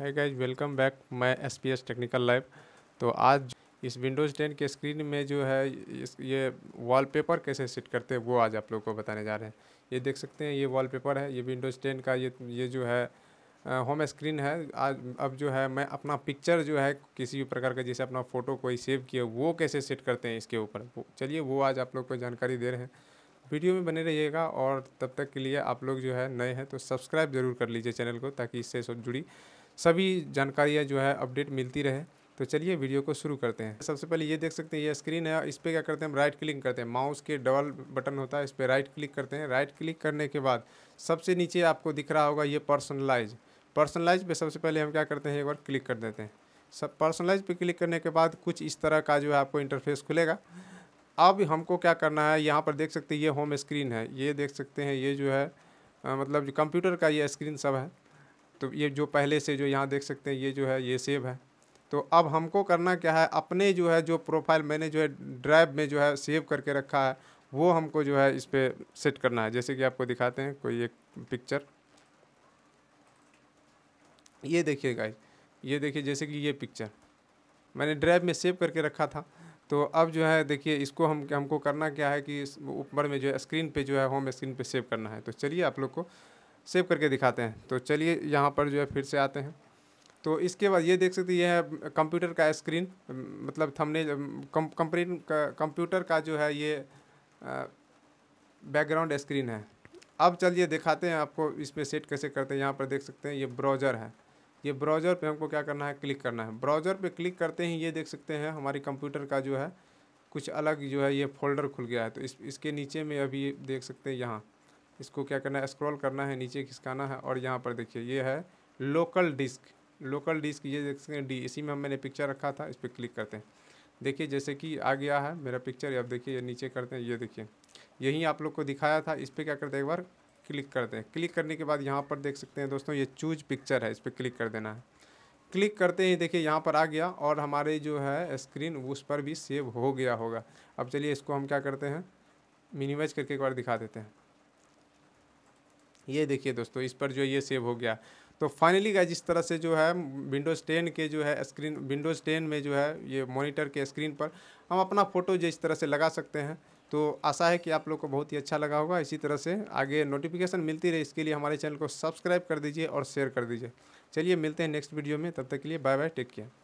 है guys welcome back मैं S P S technical live तो आज इस विंडोज़ टेन के स्क्रीन में जो है इस ये वॉलपेपर कैसे सेट करते हैं वो आज आप लोग को बताने जा रहे हैं ये देख सकते हैं ये वॉलपेपर है ये विंडोज़ टेन का ये ये जो है होम स्क्रीन है आज अब जो है मैं अपना पिक्चर जो है किसी भी प्रकार का जैसे अपना फ़ोटो कोई सेव किया वो कैसे सेट करते हैं इसके ऊपर चलिए वो आज आप लोग को जानकारी दे रहे हैं वीडियो में बने रहिएगा और तब तक के लिए आप लोग जो है नए हैं तो सब्सक्राइब जरूर कर लीजिए चैनल को ताकि इससे सब जुड़ी सभी जानकारियाँ जो है अपडेट मिलती रहे तो चलिए वीडियो को शुरू करते हैं सबसे पहले ये देख सकते हैं ये स्क्रीन है इस पर क्या करते हैं हम राइट क्लिक करते हैं माउस के डबल बटन होता है इस पर राइट क्लिक करते हैं राइट क्लिक करने के बाद सबसे नीचे आपको दिख रहा होगा ये पर्सनलाइज पर्सनलाइज पे सबसे पहले हम क्या करते हैं एक बार क्लिक कर देते हैं सब पर्सनलाइज पे क्लिक करने के बाद कुछ इस तरह का जो है आपको इंटरफेस खुलेगा अब हमको क्या करना है यहाँ पर देख सकते हैं ये होम स्क्रीन है ये देख सकते हैं ये जो है मतलब मतलब कंप्यूटर का ये स्क्रीन सब है तो ये जो पहले से जो यहाँ देख सकते हैं ये जो है ये सेव है तो अब हमको करना क्या है अपने जो है जो प्रोफाइल मैंने जो है ड्राइव में जो है सेव करके रखा है वो हमको जो है इस पर सेट करना है जैसे कि आपको दिखाते हैं कोई एक पिक्चर ये देखिए गाइज ये देखिए जैसे कि ये पिक्चर मैंने ड्राइव में सेव करके रखा था तो अब जो है देखिए इसको हम हमको करना क्या है कि ऊपर में जो है स्क्रीन पे जो है होम स्क्रीन पे सेव करना है तो चलिए आप लोग को सेव करके दिखाते हैं तो चलिए यहाँ पर जो है फिर से आते हैं तो इसके बाद ये देख सकते हैं है कंप्यूटर का स्क्रीन मतलब थमने कंपनी कंप्यूटर का जो है ये बैकग्राउंड स्क्रीन है अब चलिए दिखाते हैं आपको इसमें सेट कैसे करते हैं यहाँ पर देख सकते हैं ये ब्राउज़र है ये ब्राउज़र पे हमको क्या करना है क्लिक करना है ब्राउज़र पे क्लिक करते ही ये देख सकते हैं हमारी कंप्यूटर का जो है कुछ अलग जो है ये फोल्डर खुल गया है तो इस इसके नीचे में अभी देख सकते हैं यहाँ इसको क्या करना है स्क्रॉल करना है नीचे खिसकाना है और यहाँ पर देखिए ये है लोकल डिस्क लोकल डिस्क ये देख सकते हैं डी इसी में मैंने पिक्चर रखा था इस पर क्लिक करते हैं देखिए जैसे कि आ गया है मेरा पिक्चर अब देखिए ये नीचे करते हैं ये देखिए यही आप लोग को दिखाया था इस पर क्या करते हैं एक बार क्लिक करते हैं क्लिक करने के बाद यहाँ पर देख सकते हैं दोस्तों ये चूज पिक्चर है इस पर क्लिक कर देना है क्लिक करते ही देखिए यहाँ पर आ गया और हमारे जो है स्क्रीन उस पर भी सेव हो गया होगा अब चलिए इसको हम क्या करते हैं मिनिमाइज करके एक बार दिखा देते हैं ये देखिए दोस्तों इस पर जो ये सेव हो गया तो फाइनली गाइज इस तरह से जो है विंडोज़ 10 के जो है स्क्रीन विंडोज़ 10 में जो है ये मॉनिटर के स्क्रीन पर हम अपना फ़ोटो जो इस तरह से लगा सकते हैं तो आशा है कि आप लोग को बहुत ही अच्छा लगा होगा इसी तरह से आगे नोटिफिकेशन मिलती रहे इसके लिए हमारे चैनल को सब्सक्राइब कर दीजिए और शेयर कर दीजिए चलिए मिलते हैं नेक्स्ट वीडियो में तब तक के लिए बाय बाय टेक केयर